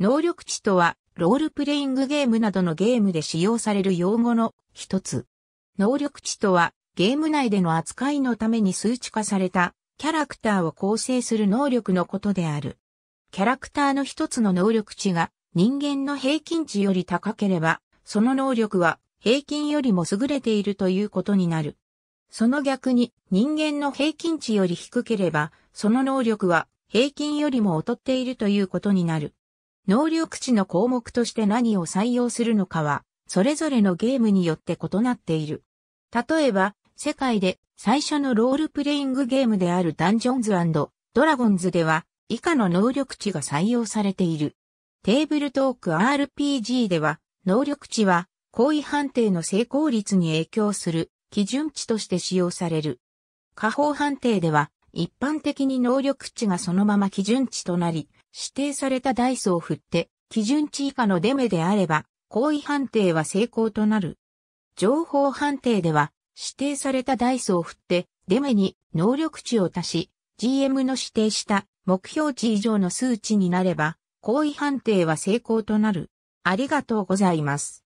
能力値とは、ロールプレイングゲームなどのゲームで使用される用語の一つ。能力値とは、ゲーム内での扱いのために数値化された、キャラクターを構成する能力のことである。キャラクターの一つの能力値が、人間の平均値より高ければ、その能力は、平均よりも優れているということになる。その逆に、人間の平均値より低ければ、その能力は、平均よりも劣っているということになる。能力値の項目として何を採用するのかは、それぞれのゲームによって異なっている。例えば、世界で最初のロールプレイングゲームであるダンジョンズドラゴンズでは、以下の能力値が採用されている。テーブルトーク RPG では、能力値は、行為判定の成功率に影響する基準値として使用される。下方判定では、一般的に能力値がそのまま基準値となり、指定されたダイスを振って、基準値以下のデメであれば、行為判定は成功となる。情報判定では、指定されたダイスを振って、デメに能力値を足し、GM の指定した目標値以上の数値になれば、行為判定は成功となる。ありがとうございます。